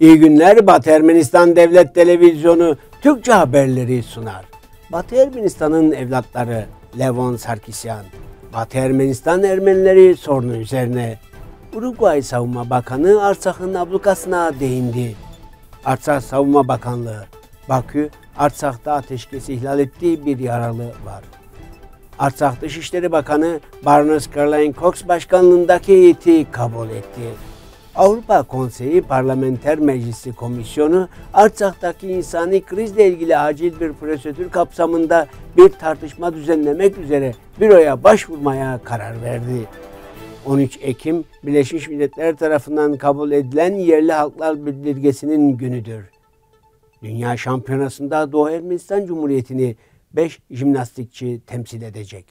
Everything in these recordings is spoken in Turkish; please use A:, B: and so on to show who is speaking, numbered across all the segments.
A: İyi günler Batı Ermenistan Devlet Televizyonu Türkçe haberleri sunar. Batı Ermenistan'ın evlatları Levon Sarkisyan, Batı Ermenistan Ermenileri sorunu üzerine Uruguay Savunma Bakanı Artsak'ın ablukasına değindi. Artsak Savunma Bakanlığı, Bakü, Artsak'ta ateşkesi ihlal ettiği bir yaralı var. Artsak Dışişleri Bakanı Barnes Caroline Cox başkanlığındaki heyeti kabul etti. Avrupa Konseyi Parlamenter Meclisi Komisyonu Arçak'taki insani krizle ilgili acil bir prosedür kapsamında bir tartışma düzenlemek üzere büroya başvurmaya karar verdi. 13 Ekim Birleşmiş Milletler tarafından kabul edilen yerli halklar bildirgesinin günüdür. Dünya Şampiyonası'nda Doğu Ermenistan Cumhuriyeti'ni 5 jimnastikçi temsil edecek.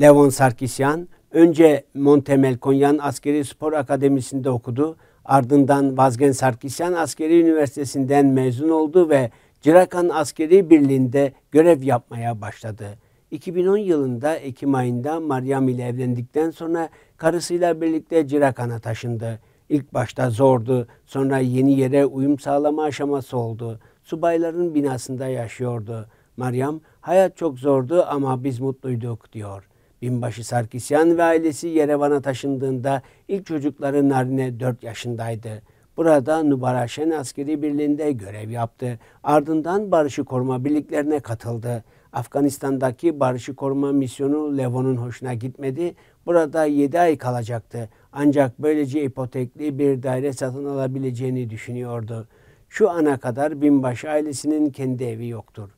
A: Levon Sarkisyan Önce Montemel Konya'nın Askeri Spor Akademisi'nde okudu. Ardından Vazgen Sarkisyan Askeri Üniversitesi'nden mezun oldu ve Cirakan Askeri Birliği'nde görev yapmaya başladı. 2010 yılında Ekim ayında Maryam ile evlendikten sonra karısıyla birlikte Cirakan'a taşındı. İlk başta zordu, sonra yeni yere uyum sağlama aşaması oldu. Subayların binasında yaşıyordu. Maryam, hayat çok zordu ama biz mutluyduk diyor.'' Binbaşı Sarkisyan ve ailesi Yerevan'a taşındığında ilk çocukları Narine 4 yaşındaydı. Burada Nubaraşen askeri birliğinde görev yaptı. Ardından barışı koruma birliklerine katıldı. Afganistan'daki barışı koruma misyonu Levon'un hoşuna gitmedi. Burada 7 ay kalacaktı. Ancak böylece ipotekli bir daire satın alabileceğini düşünüyordu. Şu ana kadar binbaşı ailesinin kendi evi yoktur.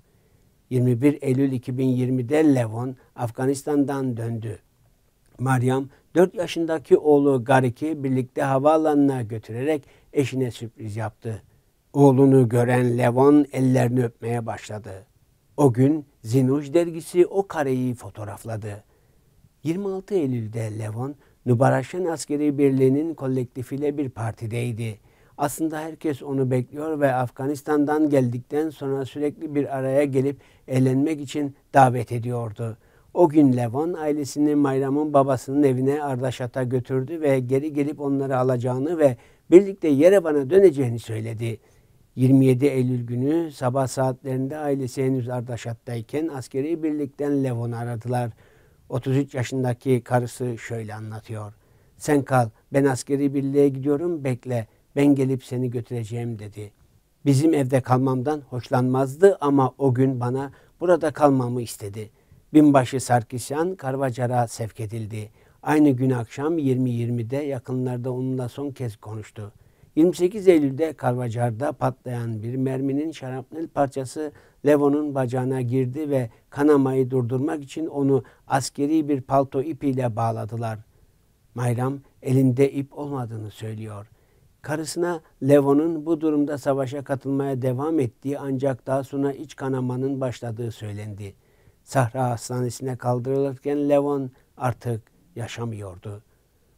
A: 21 Eylül 2020'de Levon Afganistan'dan döndü. Meryem 4 yaşındaki oğlu Garik'i birlikte havaalanına götürerek eşine sürpriz yaptı. Oğlunu gören Levon ellerini öpmeye başladı. O gün Zinuj dergisi o kareyi fotoğrafladı. 26 Eylül'de Levon, Nubaraşen Askeri Birliği'nin kolektifiyle bir partideydi. Aslında herkes onu bekliyor ve Afganistan'dan geldikten sonra sürekli bir araya gelip eğlenmek için davet ediyordu. O gün Levon ailesini Mayram'ın babasının evine Ardaşat'a götürdü ve geri gelip onları alacağını ve birlikte Yerevan'a döneceğini söyledi. 27 Eylül günü sabah saatlerinde ailesi henüz Ardaşat'tayken askeri birlikten Levon'u aradılar. 33 yaşındaki karısı şöyle anlatıyor. Sen kal, ben askeri birliğe gidiyorum, bekle.'' ben gelip seni götüreceğim dedi. Bizim evde kalmamdan hoşlanmazdı ama o gün bana burada kalmamı istedi. Binbaşı Sarkisyan Karvacar'a sevk edildi. Aynı gün akşam 20.20'de yakınlarda onunla son kez konuştu. 28 Eylül'de Karvacar'da patlayan bir merminin şarapnel parçası Levon'un bacağına girdi ve kanamayı durdurmak için onu askeri bir palto ipiyle bağladılar. Mayram elinde ip olmadığını söylüyor. Karısına Levon'un bu durumda savaşa katılmaya devam ettiği ancak daha sonra iç kanamanın başladığı söylendi. Sahra hastanesine kaldırılırken Levon artık yaşamıyordu.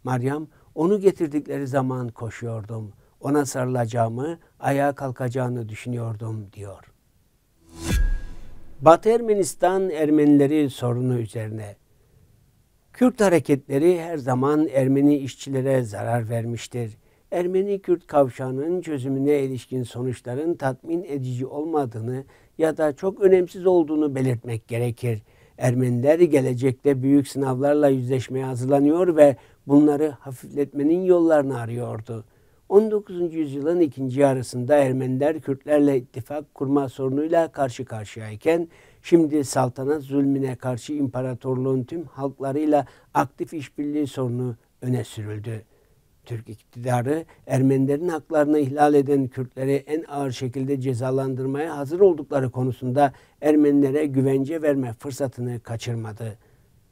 A: Meryem onu getirdikleri zaman koşuyordum. Ona sarılacağımı, ayağa kalkacağını düşünüyordum diyor. Batı Ermenistan Ermenileri sorunu üzerine Kürt hareketleri her zaman Ermeni işçilere zarar vermiştir. Ermeni-Kürt kavşağının çözümüne ilişkin sonuçların tatmin edici olmadığını ya da çok önemsiz olduğunu belirtmek gerekir. Ermeniler gelecekte büyük sınavlarla yüzleşmeye hazırlanıyor ve bunları hafifletmenin yollarını arıyordu. 19. yüzyılın ikinci yarısında Ermeniler Kürtlerle ittifak kurma sorunuyla karşı karşıyayken şimdi saltanat zulmüne karşı imparatorluğun tüm halklarıyla aktif işbirliği sorunu öne sürüldü. Türk iktidarı Ermenilerin haklarını ihlal eden Kürtleri en ağır şekilde cezalandırmaya hazır oldukları konusunda Ermenilere güvence verme fırsatını kaçırmadı.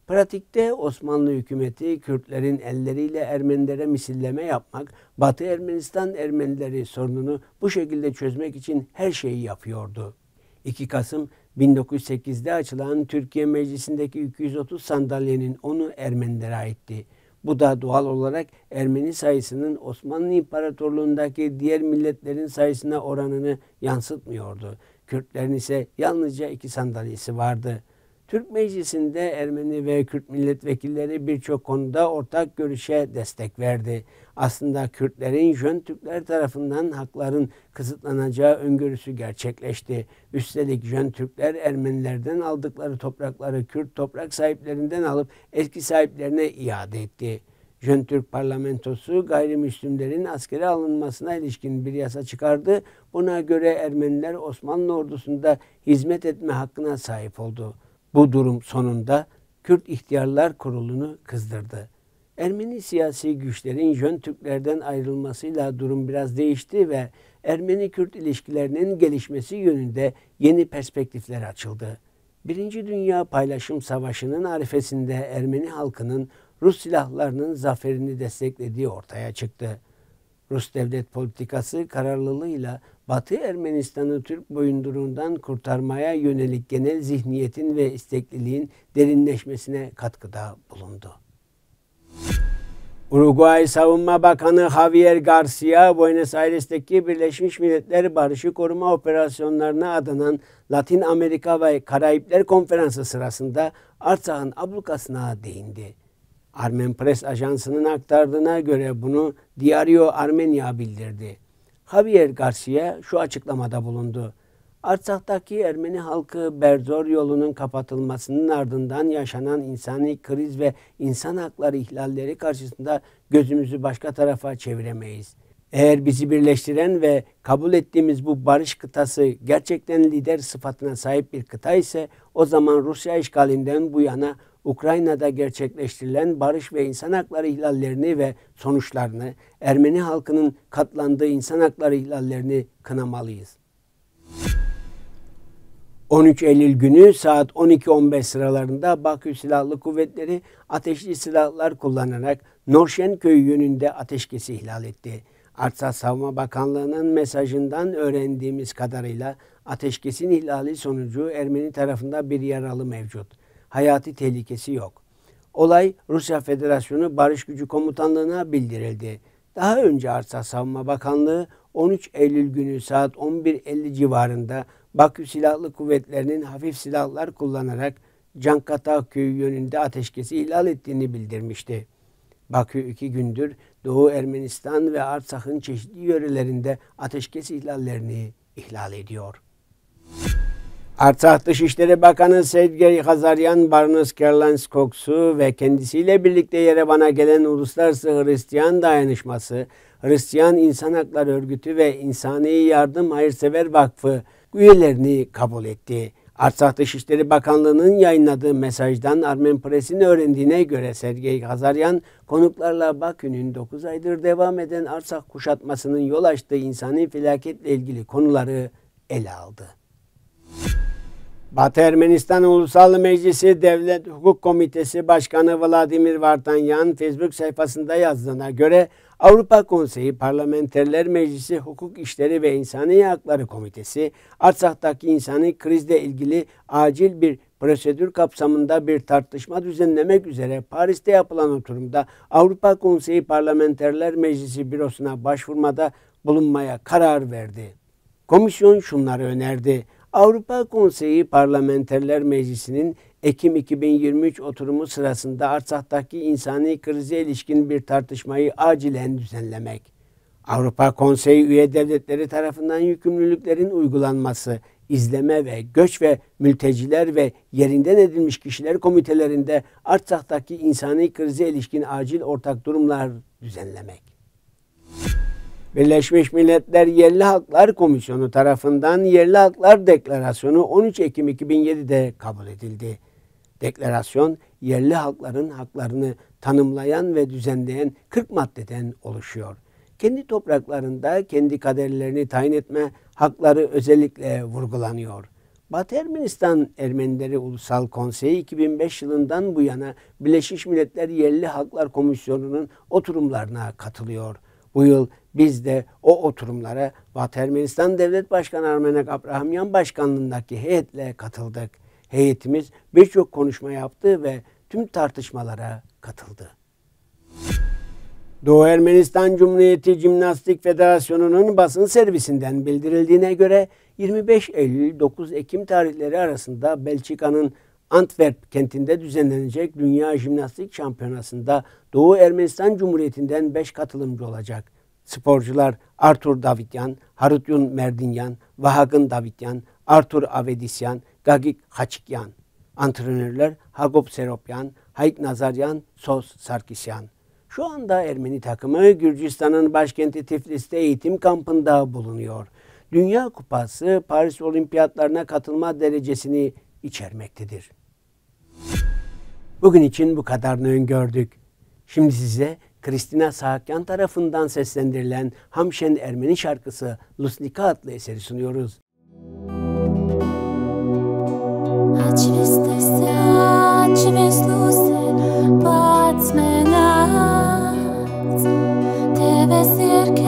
A: Pratikte Osmanlı hükümeti Kürtlerin elleriyle Ermenilere misilleme yapmak, Batı Ermenistan Ermenileri sorununu bu şekilde çözmek için her şeyi yapıyordu. 2 Kasım 1908'de açılan Türkiye Meclisi'ndeki 230 sandalyenin onu Ermenilere aitti. Bu da doğal olarak Ermeni sayısının Osmanlı İmparatorluğundaki diğer milletlerin sayısına oranını yansıtmıyordu. Kürtlerin ise yalnızca iki sandalyesi vardı.'' Türk Meclisi'nde Ermeni ve Kürt milletvekilleri birçok konuda ortak görüşe destek verdi. Aslında Kürtlerin Jön Türkler tarafından hakların kısıtlanacağı öngörüsü gerçekleşti. Üstelik Jön Türkler Ermenilerden aldıkları toprakları Kürt toprak sahiplerinden alıp eski sahiplerine iade etti. Jön Türk parlamentosu gayrimüslimlerin askere alınmasına ilişkin bir yasa çıkardı. Buna göre Ermeniler Osmanlı ordusunda hizmet etme hakkına sahip oldu.''
B: Bu durum sonunda
A: Kürt İhtiyarlar Kurulu'nu kızdırdı. Ermeni siyasi güçlerin Jön Türklerden ayrılmasıyla durum biraz değişti ve Ermeni-Kürt ilişkilerinin gelişmesi yönünde yeni perspektifler açıldı. Birinci Dünya Paylaşım Savaşı'nın arifesinde Ermeni halkının Rus silahlarının zaferini desteklediği ortaya çıktı. Rus devlet politikası kararlılığıyla Batı Ermenistan'ı Türk boyunduruğundan kurtarmaya yönelik genel zihniyetin ve istekliliğin derinleşmesine katkıda bulundu. Uruguay Savunma Bakanı Javier Garcia, Buenos Aires'teki Birleşmiş Milletler Barışı Koruma Operasyonlarına adanan Latin Amerika ve Karayipler Konferansı sırasında Artsakh'ın ablukasına değindi. Armen Press Ajansı'nın aktardığına göre bunu Diario Armenia bildirdi. Javier Garcia şu açıklamada bulundu. Artsak'taki Ermeni halkı Berzor yolunun kapatılmasının ardından yaşanan insani kriz ve insan hakları ihlalleri karşısında gözümüzü başka tarafa çeviremeyiz. Eğer bizi birleştiren ve kabul ettiğimiz bu barış kıtası gerçekten lider sıfatına sahip bir kıta ise o zaman Rusya işgalinden bu yana Ukrayna'da gerçekleştirilen barış ve insan hakları ihlallerini ve sonuçlarını, Ermeni halkının katlandığı insan hakları ihlallerini kınamalıyız. 13 Eylül günü saat 12.15 sıralarında Bakü Silahlı Kuvvetleri ateşli silahlar kullanarak Norşen Köyü yönünde ateşkesi ihlal etti. Artsat Savunma Bakanlığı'nın mesajından öğrendiğimiz kadarıyla ateşkesin ihlali sonucu Ermeni tarafında bir yaralı mevcut hayati tehlikesi yok. Olay Rusya Federasyonu Barış Gücü Komutanlığı'na bildirildi. Daha önce Arsa Savunma Bakanlığı 13 Eylül günü saat 11.50 civarında Bakü Silahlı Kuvvetleri'nin hafif silahlar kullanarak Cankata köyü yönünde ateşkesi ihlal ettiğini bildirmişti. Bakü iki gündür Doğu Ermenistan ve Artsakh'ın çeşitli yörelerinde ateşkes ihlallerini ihlal ediyor. Artsakh Dışişleri Bakanı Sergey Kazaryan, Barnes Kerlans Koksu ve kendisiyle birlikte Yerevan'a gelen Uluslararası Hristiyan Dayanışması, Hristiyan İnsan Hakları Örgütü ve İnsani Yardım Hayırsever Vakfı üyelerini kabul etti. Artsakh Dışişleri Bakanlığı'nın yayınladığı mesajdan Armen Press'in öğrendiğine göre Sergey Hazaryan, konuklarla Bakü'nün 9 aydır devam eden Arsak kuşatmasının yol açtığı insani felaketle ilgili konuları ele aldı. Batı Ermenistan Ulusal Meclisi Devlet Hukuk Komitesi Başkanı Vladimir Vartanyan Facebook sayfasında yazdığına göre Avrupa Konseyi Parlamenterler Meclisi Hukuk İşleri ve İnsani Hakları Komitesi Arsah'taki insani krizle ilgili acil bir prosedür kapsamında bir tartışma düzenlemek üzere Paris'te yapılan oturumda Avrupa Konseyi Parlamenterler Meclisi bürosuna başvurmada bulunmaya karar verdi. Komisyon şunları önerdi. Avrupa Konseyi Parlamenterler Meclisi'nin Ekim 2023 oturumu sırasında Arsah'taki insani krize ilişkin bir tartışmayı acilen düzenlemek, Avrupa Konseyi üye devletleri tarafından yükümlülüklerin uygulanması, izleme ve göç ve mülteciler ve yerinden edilmiş kişiler komitelerinde Artsak'taki insani krize ilişkin acil ortak durumlar düzenlemek. Birleşmiş Milletler Yerli Haklar Komisyonu tarafından Yerli Haklar Deklarasyonu 13 Ekim 2007'de kabul edildi. Deklarasyon yerli halkların haklarını tanımlayan ve düzenleyen 40 maddeden oluşuyor. Kendi topraklarında kendi kaderlerini tayin etme hakları özellikle vurgulanıyor. Batı Ermenistan Ermenileri Ulusal Konseyi 2005 yılından bu yana Birleşmiş Milletler Yerli Haklar Komisyonu'nun oturumlarına katılıyor bu yıl biz de o oturumlara Ermenistan Devlet Başkanı Armenek Abrahamyan Başkanlığındaki heyetle katıldık. Heyetimiz birçok konuşma yaptı ve tüm tartışmalara katıldı. Doğu Ermenistan Cumhuriyeti Cimnastik Federasyonu'nun basın servisinden bildirildiğine göre 25 Eylül 9 Ekim tarihleri arasında Belçika'nın Antwerp kentinde düzenlenecek Dünya Jimnastik Şampiyonası'nda Doğu Ermenistan Cumhuriyeti'nden 5 katılımcı olacak. Sporcular Artur Davityan, Harutyun Merdinyan, Vahagın Davityan, Artur Avedisyan, Gagik Haçikyan. Antrenörler Hagop Seropyan, Hayk Nazaryan, Sos Sarkisyan. Şu anda Ermeni takımı Gürcistan'ın başkenti Tiflis'te eğitim kampında bulunuyor. Dünya Kupası Paris Olimpiyatlarına katılma derecesini içermektedir. Bugün için bu kadarını öngördük. Şimdi size Kristina Sahakyan tarafından seslendirilen Hamşen Ermeni şarkısı Lusnika adlı eseri sunuyoruz. Тебе сердце